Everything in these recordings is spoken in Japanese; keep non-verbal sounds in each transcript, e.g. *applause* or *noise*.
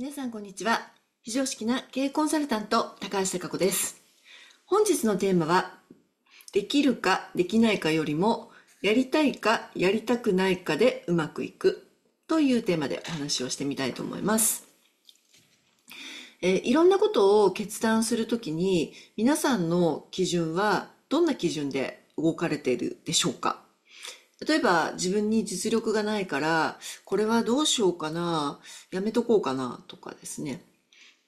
皆さんこんにちは。非常識な経営コンサルタント、高橋貴子です。本日のテーマは、できるかできないかよりも、やりたいかやりたくないかでうまくいくというテーマでお話をしてみたいと思います。えいろんなことを決断するときに、皆さんの基準はどんな基準で動かれているでしょうか例えば自分に実力がないから、これはどうしようかな、やめとこうかなとかですね。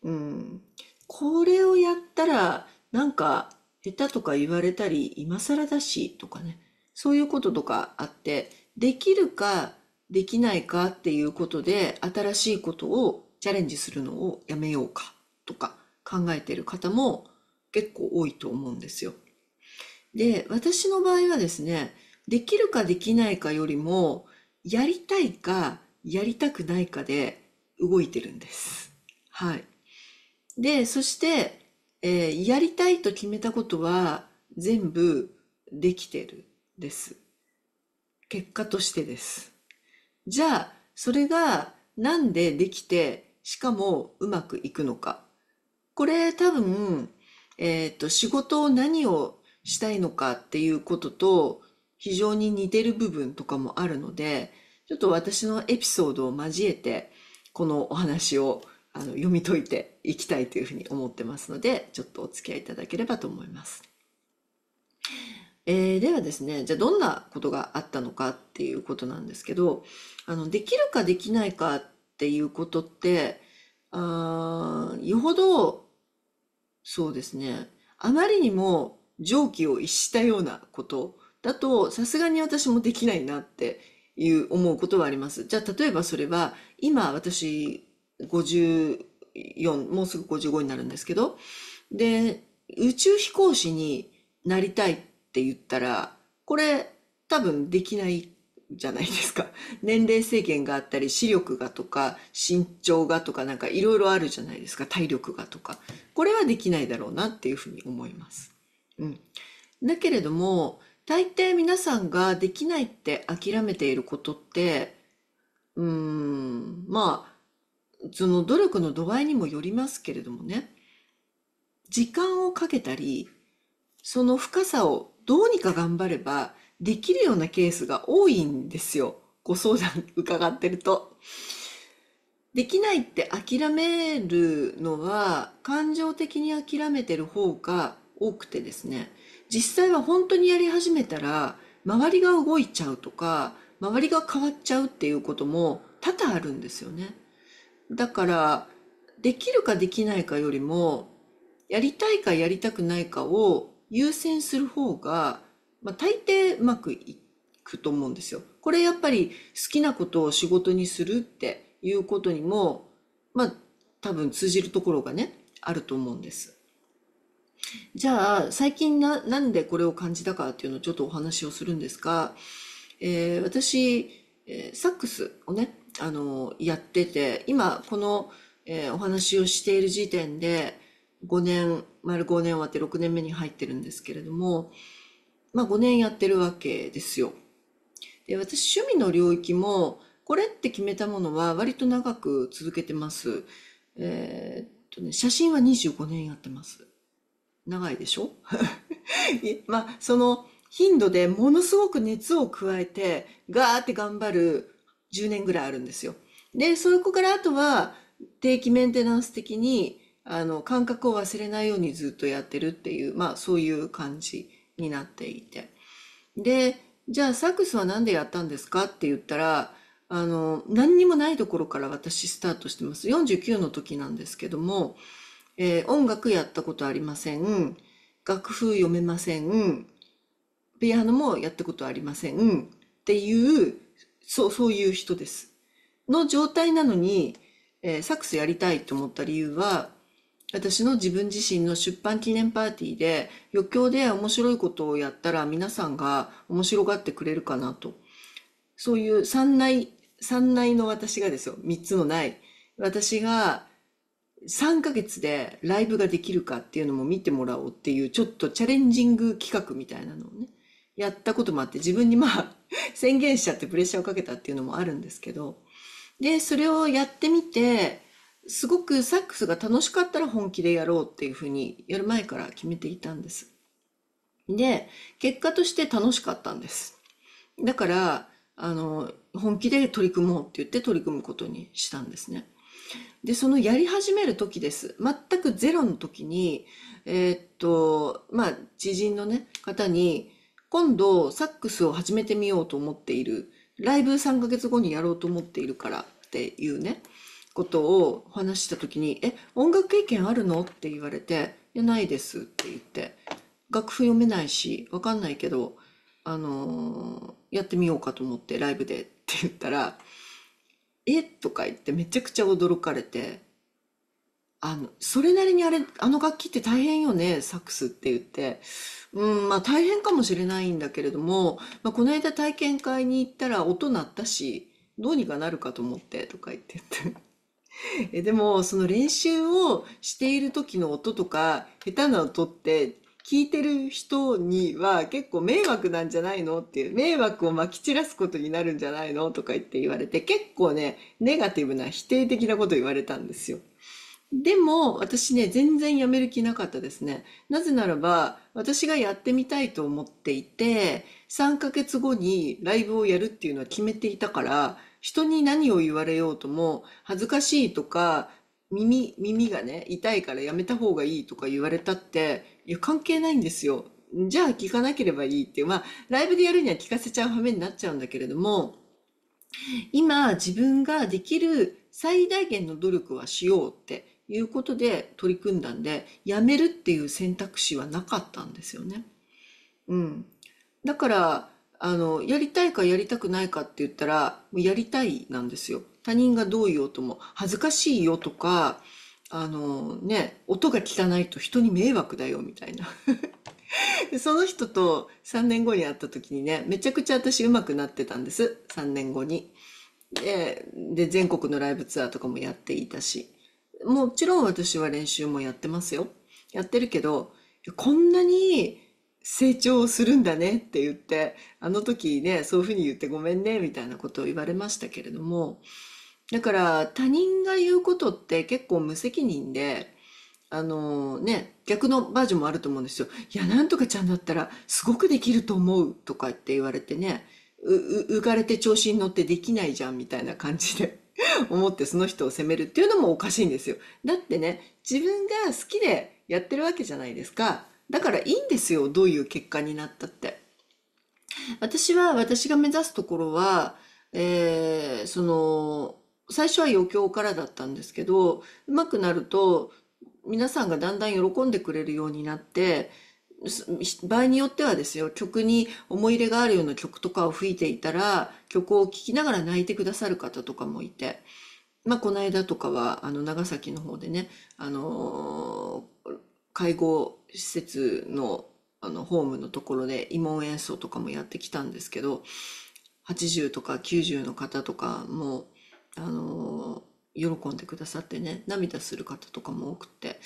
うん。これをやったら、なんか下手とか言われたり、今更だしとかね。そういうこととかあって、できるかできないかっていうことで、新しいことをチャレンジするのをやめようかとか考えてる方も結構多いと思うんですよ。で、私の場合はですね、できるかできないかよりも、やりたいか、やりたくないかで動いてるんです。はい。で、そして、えー、やりたいと決めたことは全部できてるです。結果としてです。じゃあ、それがなんでできて、しかもうまくいくのか。これ多分、えっ、ー、と、仕事を何をしたいのかっていうことと、非常に似てる部分とかもあるので、ちょっと私のエピソードを交えて、このお話をあの読み解いていきたいというふうに思ってますので、ちょっとお付き合いいただければと思います。えー、ではですね、じゃあどんなことがあったのかっていうことなんですけど、あの、できるかできないかっていうことって、あよほど、そうですね、あまりにも常軌を逸したようなことだと、さすがに私もできないなっていう思うことはあります。じゃあ、例えばそれは、今私54、もうすぐ55になるんですけど、で、宇宙飛行士になりたいって言ったら、これ多分できないじゃないですか。*laughs* 年齢制限があったり、視力がとか、身長がとか、なんかいろいろあるじゃないですか。体力がとか。これはできないだろうなっていうふうに思います。うん。だけれども、大抵皆さんができないって諦めていることって、うーん、まあ、その努力の度合いにもよりますけれどもね、時間をかけたり、その深さをどうにか頑張ればできるようなケースが多いんですよ。ご相談伺ってると。できないって諦めるのは感情的に諦めてる方が多くてですね実際は本当にやり始めたら周りが動いちゃうとか周りが変わっちゃうっていうことも多々あるんですよねだからできるかできないかよりもやりたいかやりたくないかを優先する方が、まあ、大抵うまくいくと思うんですよこれやっぱり好きなことを仕事にするっていうことにもまあ多分通じるところがねあると思うんですじゃあ、最近な、なんでこれを感じたかっていうのをちょっとお話をするんですが、えー、私、えサックスをね、あのやってて、今、この、えー、お話をしている時点で、5年、丸5年終わって6年目に入ってるんですけれども、まあ5年やってるわけですよ。で、私、趣味の領域も、これって決めたものは割と長く続けてます。えー、っとね、写真は25年やってます。長いでしょ *laughs* まあ、その頻度でものすごく熱を加えて、ガーって頑張る10年ぐらいあるんですよ。で、そこからあとは、定期メンテナンス的に、あの、感覚を忘れないようにずっとやってるっていう、まあ、そういう感じになっていて。で、じゃあサックスは何でやったんですかって言ったら、あの、何にもないところから私スタートしてます。49の時なんですけども、えー、音楽やったことありません。楽譜読めません。ピアノもやったことありません。っていう、そう、そういう人です。の状態なのに、えー、サックスやりたいと思った理由は、私の自分自身の出版記念パーティーで余興で面白いことをやったら皆さんが面白がってくれるかなと。そういう三内、三内の私がですよ。三つのない。私が3ヶ月でライブができるかっていうのも見てもらおうっていうちょっとチャレンジング企画みたいなのをね、やったこともあって自分にまあ *laughs* 宣言しちゃってプレッシャーをかけたっていうのもあるんですけど、で、それをやってみて、すごくサックスが楽しかったら本気でやろうっていうふうにやる前から決めていたんです。で、結果として楽しかったんです。だから、あの、本気で取り組もうって言って取り組むことにしたんですね。で、そのやり始める時です。全くゼロの時に、えー、っと、まあ、知人のね、方に、今度サックスを始めてみようと思っている。ライブ3ヶ月後にやろうと思っているからっていうね、ことをお話した時に、え、音楽経験あるのって言われて、いや、ないですって言って、楽譜読めないし、わかんないけど、あのー、やってみようかと思ってライブでって言ったら、えとか言ってめちゃくちゃ驚かれて、あの、それなりにあれ、あの楽器って大変よね、サックスって言って。うん、まあ大変かもしれないんだけれども、まあこの間体験会に行ったら音鳴ったし、どうにかなるかと思ってとか言ってて。*laughs* えでも、その練習をしている時の音とか、下手な音って聞いてる人には結構迷惑なんじゃないのっていう、迷惑をまき散らすことになるんじゃないのとか言って言われて、結構ね、ネガティブな否定的なこと言われたんですよ。でも、私ね、全然やめる気なかったですね。なぜならば、私がやってみたいと思っていて、3ヶ月後にライブをやるっていうのは決めていたから、人に何を言われようとも、恥ずかしいとか、耳、耳がね、痛いからやめた方がいいとか言われたって、いや、関係ないんですよ。じゃあ聞かなければいいっていう、まあ、ライブでやるには聞かせちゃう羽目になっちゃうんだけれども、今自分ができる最大限の努力はしようっていうことで取り組んだんで、やめるっていう選択肢はなかったんですよね。うん。だから、あの、やりたいかやりたくないかって言ったら、やりたいなんですよ。他人がどう言おうとも恥ずかしいよとかあのね音が汚いと人に迷惑だよみたいな *laughs* その人と3年後に会った時にねめちゃくちゃ私上手くなってたんです3年後にでで全国のライブツアーとかもやっていたしもちろん私は練習もやってますよやってるけどこんなに成長するんだねって言ってあの時ねそういうふうに言ってごめんねみたいなことを言われましたけれどもだから他人が言うことって結構無責任で、あのね、逆のバージョンもあると思うんですよ。いや、なんとかちゃんだったらすごくできると思うとかって言われてね、浮かれて調子に乗ってできないじゃんみたいな感じで *laughs* 思ってその人を責めるっていうのもおかしいんですよ。だってね、自分が好きでやってるわけじゃないですか。だからいいんですよ、どういう結果になったって。私は、私が目指すところは、えー、その、最初は余興からだったんですけどうまくなると皆さんがだんだん喜んでくれるようになって場合によってはですよ曲に思い入れがあるような曲とかを吹いていたら曲を聴きながら泣いてくださる方とかもいて、まあ、この間とかはあの長崎の方でね、あのー、介護施設のあのホームのところで慰問演奏とかもやってきたんですけど80とか90の方とかもあの喜んでくださってね涙する方とかも多くて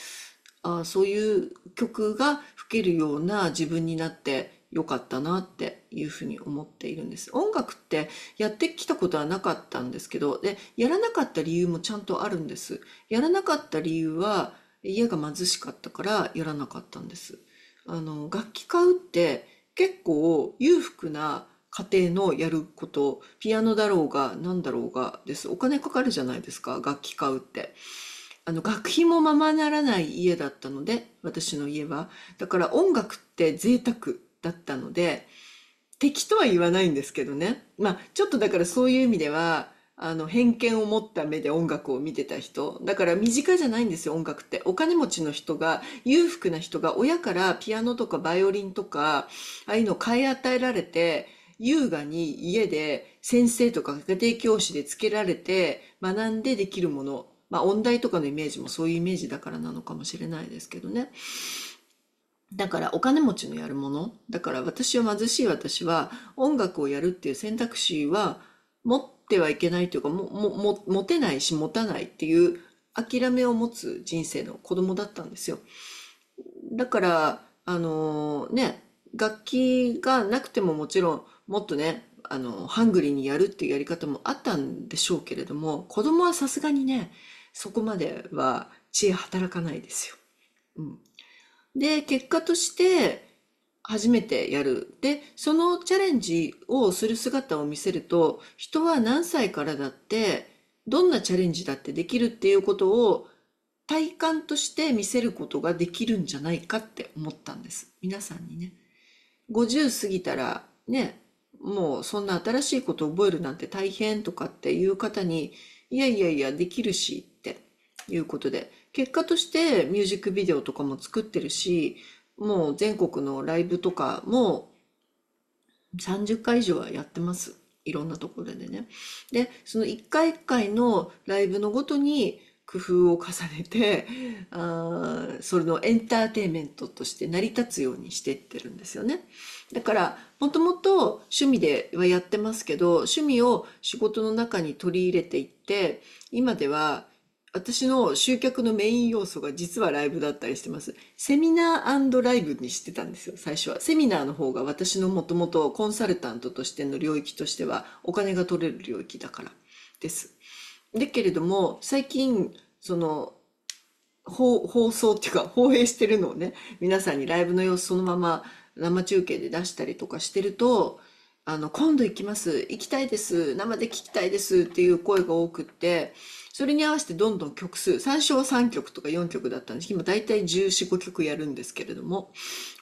あそういう曲が吹けるような自分になってよかったなっていうふうに思っているんです。音楽ってやってきたことはなかったんですけど、で、やらなかった理由もちゃんとあるんです。やらなかった理由は家が貧しかったからやらなかったんです。あの、楽器買うって結構裕福な家庭のやること、ピアノだろうが何だろうがです。お金かかるじゃないですか、楽器買うって。あの、学費もままならない家だったので、私の家は。だから音楽って贅沢だったので、敵とは言わないんですけどね。まあ、ちょっとだからそういう意味では、あの、偏見を持った目で音楽を見てた人。だから身近じゃないんですよ、音楽って。お金持ちの人が、裕福な人が、親からピアノとかバイオリンとか、ああいうのを買い与えられて、優雅に家で先生とか家庭教師でつけられて学んでできるもの。まあ音大とかのイメージもそういうイメージだからなのかもしれないですけどね。だからお金持ちのやるもの。だから私は貧しい私は音楽をやるっていう選択肢は持ってはいけないというか、も、も、持てないし持たないっていう諦めを持つ人生の子供だったんですよ。だから、あのー、ね、楽器がなくてももちろんもっとねあのハングリーにやるっていうやり方もあったんでしょうけれども子供はさすがにねそこまでは知恵働かないですよ。うん、で結果として初めてやる。で、そのチャレンジをする姿を見せると、人は何歳からだって、どんなチャレンジだってできるっていうことを体感として見せることができるんじゃないかって思ったんです。皆さんにね。50過ぎたらね、もうそんな新しいことを覚えるなんて大変とかっていう方に、いやいやいや、できるしっていうことで、結果としてミュージックビデオとかも作ってるし、もう全国のライブとかも30回以上はやってます。いろんなところでね。で、その1回1回のライブのごとに、工夫を重ねてあそれのエンターテインメントとして成り立つようにしていってるんですよね。だからもともと趣味ではやってますけど趣味を仕事の中に取り入れていって今では私の集客のメイン要素が実はライブだったりしてます。セミナーライブにしてたんですよ、最初は。セミナーの方が私のもともとコンサルタントとしての領域としてはお金が取れる領域だからです。だけれども、最近、その、放放送っていうか、*laughs* 放映してるのをね、皆さんにライブの様子そのまま生中継で出したりとかしてると、あの、今度行きます、行きたいです、生で聞きたいですっていう声が多くって、それに合わせてどんどん曲数、最初は3曲とか4曲だったんですけど、今大体14、5曲やるんですけれども、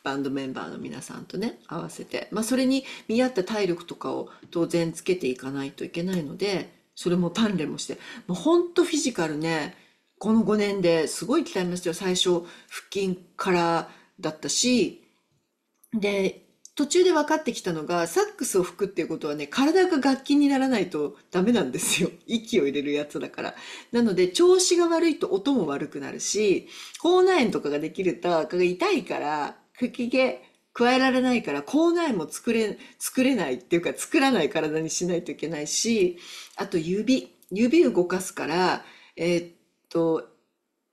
バンドメンバーの皆さんとね、合わせて。まあ、それに見合った体力とかを当然つけていかないといけないので、それも鍛錬もして、もうほんとフィジカルね、この5年ですごい鍛えましたよ。最初、腹筋からだったし、で、途中で分かってきたのが、サックスを吹くっていうことはね、体が楽器にならないとダメなんですよ。*laughs* 息を入れるやつだから。なので、調子が悪いと音も悪くなるし、口内炎とかができると、痛いから、吹き毛、加えられないから口内も作れ作れないっていうか作らない体にしないといけないしあと指指動かすからえー、っと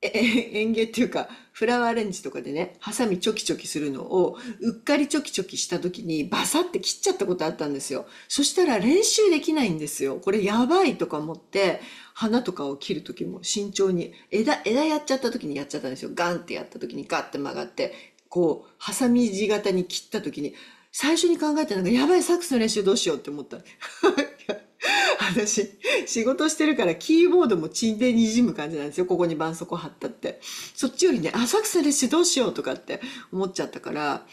*laughs* 園芸っていうかフラワーアレンジとかでねハサミチョキチョキするのをうっかりチョキチョキした時にバサって切っちゃったことあったんですよそしたら練習できないんですよこれやばいとか思って花とかを切る時も慎重に枝枝やっちゃった時にやっちゃったんですよガンってやった時にガッて曲がってこう、ハサミ地型に切った時に、最初に考えたのが、やばい、サックスの練習どうしようって思った。*laughs* 私、仕事してるからキーボードも殿でじむ感じなんですよ。ここに絆創膏貼ったって。そっちよりね、あ、サックスの練習どうしようとかって思っちゃったから、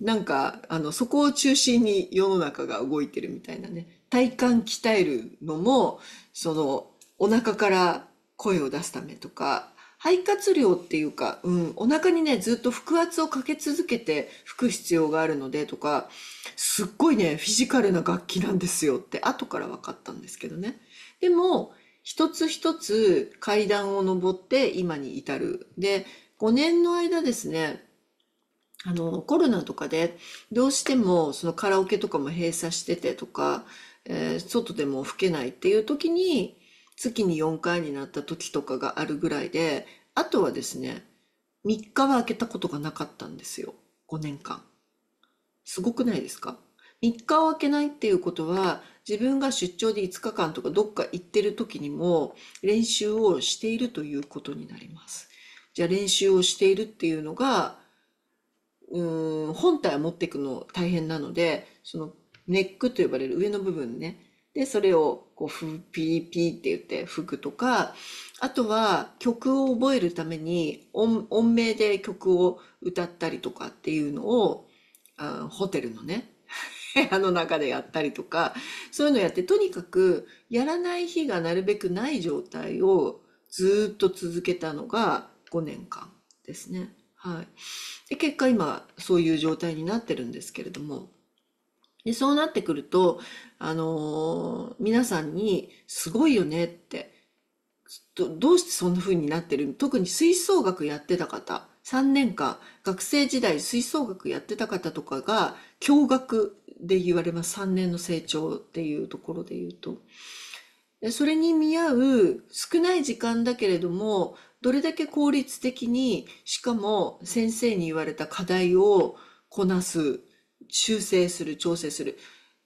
なんか、あの、そこを中心に世の中が動いてるみたいなね。体幹鍛えるのも、その、お腹から声を出すためとか、肺活量っていうか、うん、お腹にね、ずっと腹圧をかけ続けて吹く必要があるのでとか、すっごいね、フィジカルな楽器なんですよって後から分かったんですけどね。でも、一つ一つ階段を上って今に至る。で、5年の間ですね、あの、コロナとかで、どうしてもそのカラオケとかも閉鎖しててとか、えー、外でも吹けないっていう時に、月に4回になった時とかがあるぐらいで、あとはですね、3日は開けたことがなかったんですよ。5年間。すごくないですか ?3 日を開けないっていうことは、自分が出張で5日間とかどっか行ってる時にも練習をしているということになります。じゃあ練習をしているっていうのが、うん、本体を持っていくの大変なので、そのネックと呼ばれる上の部分ね、で、それをこう、ふ、ピーピーって言って吹くとか、あとは曲を覚えるために音、音名で曲を歌ったりとかっていうのを、あホテルのね、部屋の中でやったりとか、そういうのやって、とにかくやらない日がなるべくない状態をずっと続けたのが5年間ですね。はい。で、結果今、そういう状態になってるんですけれども、で、そうなってくると、あのー、皆さんに、すごいよねって、どどうしてそんな風になってる特に吹奏楽やってた方、3年間、学生時代吹奏楽やってた方とかが、驚愕で言われます。3年の成長っていうところで言うと。でそれに見合う少ない時間だけれども、どれだけ効率的に、しかも先生に言われた課題をこなす修正する、調整する。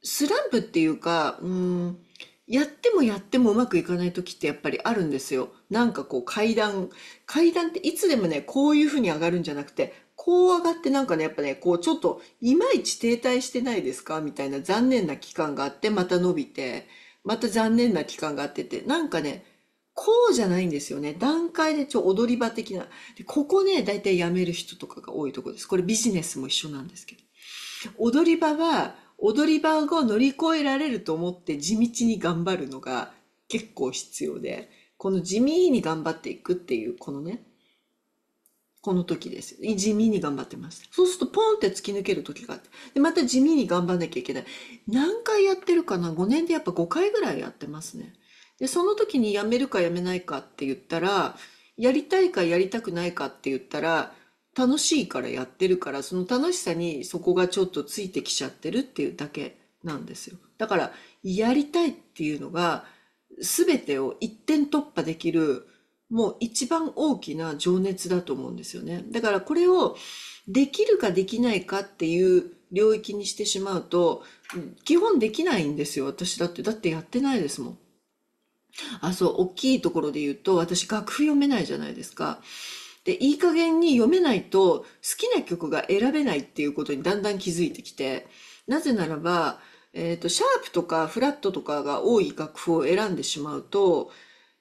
スランプっていうか、うん、やってもやってもうまくいかない時ってやっぱりあるんですよ。なんかこう階段、階段っていつでもね、こういうふうに上がるんじゃなくて、こう上がってなんかね、やっぱね、こうちょっといまいち停滞してないですかみたいな残念な期間があって、また伸びて、また残念な期間があってて、なんかね、こうじゃないんですよね。段階でちょ、踊り場的な。ここね、大体辞める人とかが多いとこです。これビジネスも一緒なんですけど。踊り場は踊り場を乗り越えられると思って地道に頑張るのが結構必要でこの地味に頑張っていくっていうこのねこの時です地味に頑張ってますそうするとポンって突き抜ける時があって。で、また地味に頑張んなきゃいけない。何回やってるかな ?5 年でやっぱ5回ぐらいやってますね。で、その時にやめるかやめないかって言ったら、やりたいかやりたくないかって言ったら、楽しいからやってるから、その楽しさにそこがちょっとついてきちゃってるっていうだけなんですよ。だから、やりたいっていうのが、全てを一点突破できる、もう一番大きな情熱だと思うんですよね。だからこれをできるかできないかっていう領域にしてしまうと、基本できないんですよ。私だって、だってやってないですもん。あ、そう、大きいところで言うと、私楽譜読めないじゃないですか。で、いい加減に読めないと好きな曲が選べないっていうことにだんだん気づいてきて、なぜならば、えっ、ー、と、シャープとかフラットとかが多い楽譜を選んでしまうと、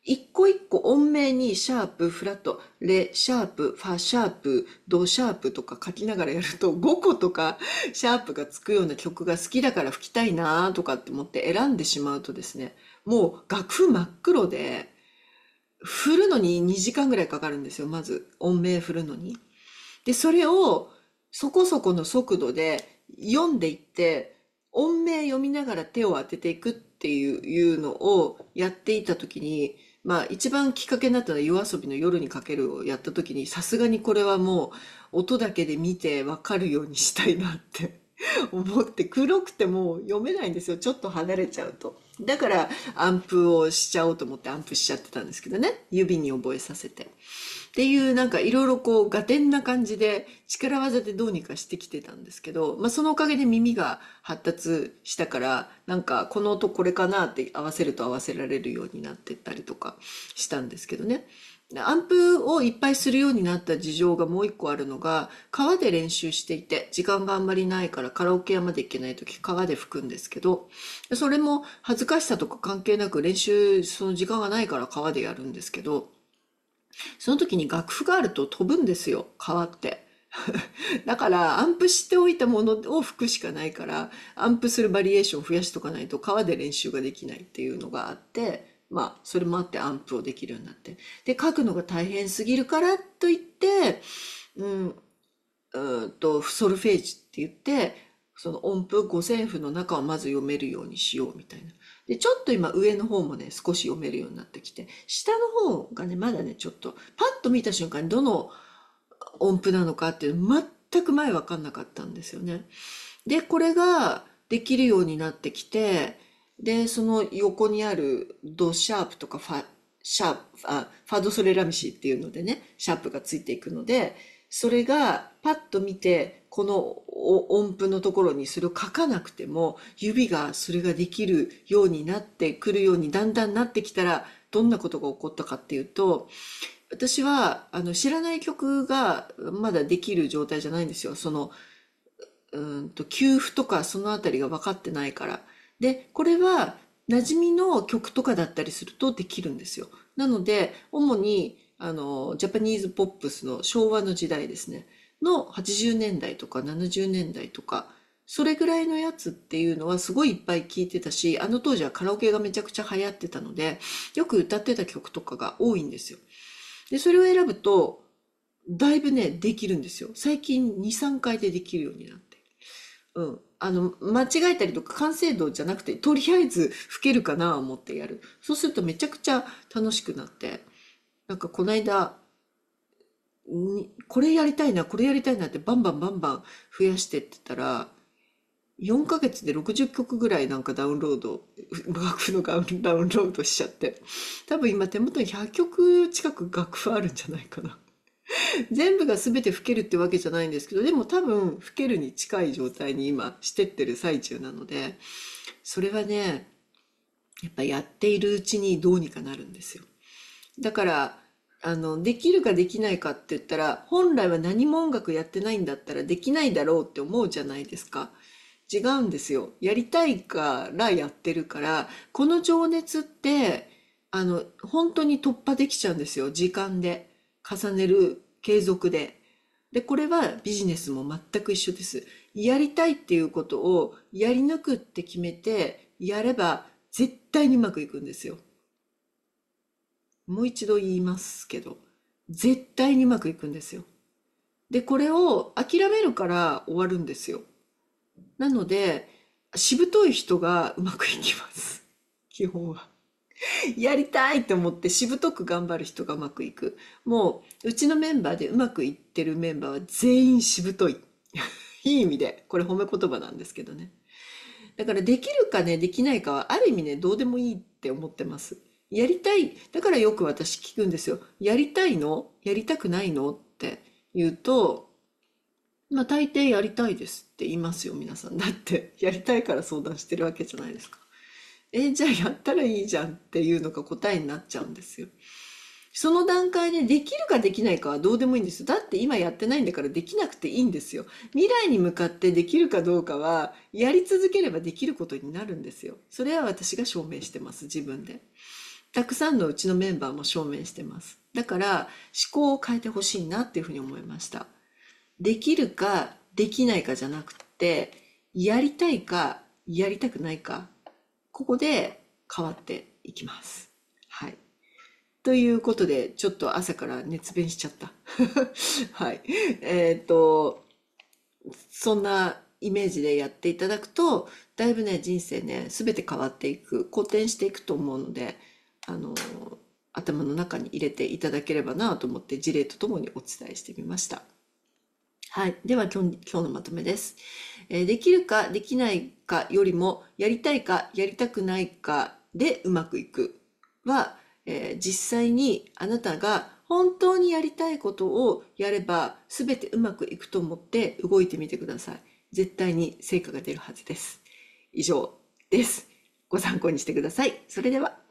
一個一個音名にシャープ、フラット、レ、シャープ、ファ、シャープ、ド、シャープとか書きながらやると5個とかシャープがつくような曲が好きだから吹きたいなとかって思って選んでしまうとですね、もう楽譜真っ黒で、振るのに2時間ぐらいかかるんですよ、まず。音名振るのに。で、それをそこそこの速度で読んでいって、音名読みながら手を当てていくっていうのをやっていた時に、まあ一番きっかけになったのは夜遊びの夜にかけるをやった時に、さすがにこれはもう音だけで見てわかるようにしたいなって思って、黒くてもう読めないんですよ、ちょっと離れちゃうと。だからアンプをしちゃおうと思ってアンプしちゃってたんですけどね指に覚えさせてっていうなんかいろいろこう合点な感じで力技でどうにかしてきてたんですけど、まあ、そのおかげで耳が発達したからなんかこの音これかなって合わせると合わせられるようになってったりとかしたんですけどねアンプをいっぱいするようになった事情がもう一個あるのが、川で練習していて、時間があんまりないからカラオケ屋まで行けない時川で吹くんですけど、それも恥ずかしさとか関係なく練習、その時間がないから川でやるんですけど、その時に楽譜があると飛ぶんですよ、川って。*laughs* だからアンプしておいたものを吹くしかないからアンプするバリエーションを増やしとかないと川で練習ができないっていうのがあってまあ、それもあってアンプをできるようになって。で、書くのが大変すぎるからといって、うん、うと、ソルフェージって言って、その音符五線譜の中をまず読めるようにしようみたいな。で、ちょっと今上の方もね、少し読めるようになってきて、下の方がね、まだね、ちょっと、パッと見た瞬間にどの音符なのかっていうの全く前わかんなかったんですよね。で、これができるようになってきて、で、その横にあるドシャープとかファ、シャープ、あ、ファドソレラミシーっていうのでね、シャープがついていくので、それがパッと見て、この音符のところにそれを書かなくても、指がそれができるようになってくるようにだんだんなってきたら、どんなことが起こったかっていうと、私は、あの、知らない曲がまだできる状態じゃないんですよ。その、うんと、給付とかそのあたりが分かってないから。で、これは馴染みの曲とかだったりするとできるんですよ。なので、主に、あの、ジャパニーズポップスの昭和の時代ですね、の80年代とか70年代とか、それぐらいのやつっていうのはすごいいっぱい聴いてたし、あの当時はカラオケがめちゃくちゃ流行ってたので、よく歌ってた曲とかが多いんですよ。で、それを選ぶと、だいぶね、できるんですよ。最近2、3回でできるようになって。うん。あの、間違えたりとか完成度じゃなくて、とりあえず吹けるかなと思ってやる。そうするとめちゃくちゃ楽しくなって、なんかこの間、にこれやりたいな、これやりたいなってバンバンバンバン増やしてってたら、4ヶ月で60曲ぐらいなんかダウンロード、楽譜のダウンロードしちゃって、多分今手元に100曲近く楽譜あるんじゃないかな。*laughs* 全部が全て老けるってわけじゃないんですけど、でも多分老けるに近い状態に今してってる最中なので、それはね、やっぱやっているうちにどうにかなるんですよ。だから、あの、できるかできないかって言ったら、本来は何も音楽やってないんだったらできないだろうって思うじゃないですか。違うんですよ。やりたいからやってるから、この情熱って、あの、本当に突破できちゃうんですよ。時間で。重ねる継続で。で、これはビジネスも全く一緒です。やりたいっていうことをやり抜くって決めてやれば絶対にうまくいくんですよ。もう一度言いますけど、絶対にうまくいくんですよ。で、これを諦めるから終わるんですよ。なので、しぶとい人がうまくいきます。基本は。*laughs* やりたいと思ってしぶとく頑張る人がうまくいく。もう、うちのメンバーでうまくいってるメンバーは全員しぶとい。*laughs* いい意味で、これ褒め言葉なんですけどね。だからできるかね、できないかはある意味ね、どうでもいいって思ってます。やりたい。だからよく私聞くんですよ。やりたいのやりたくないのって言うと、まあ大抵やりたいですって言いますよ、皆さん。だって、やりたいから相談してるわけじゃないですか。えじゃあやったらいいじゃんっていうのが答えになっちゃうんですよ。その段階でできるかできないかはどうでもいいんですよ。だって今やってないんだからできなくていいんですよ。未来に向かってできるかどうかはやり続ければできることになるんですよ。それは私が証明してます、自分で。たくさんのうちのメンバーも証明してます。だから思考を変えてほしいなっていうふうに思いました。できるかできないかじゃなくて、やりたいかやりたくないかここで変わっていきます。はい。ということで、ちょっと朝から熱弁しちゃった。*laughs* はい。えっ、ー、と、そんなイメージでやっていただくと、だいぶね、人生ね、全て変わっていく、好転していくと思うので、あの、頭の中に入れていただければなと思って事例とともにお伝えしてみました。はい。では今日、今日のまとめです。えできるかできないかよりも、やりたいかやりたくないかでうまくいくは、え実際にあなたが本当にやりたいことをやれば全てうまくいくと思って動いてみてください。絶対に成果が出るはずです。以上です。ご参考にしてください。それでは。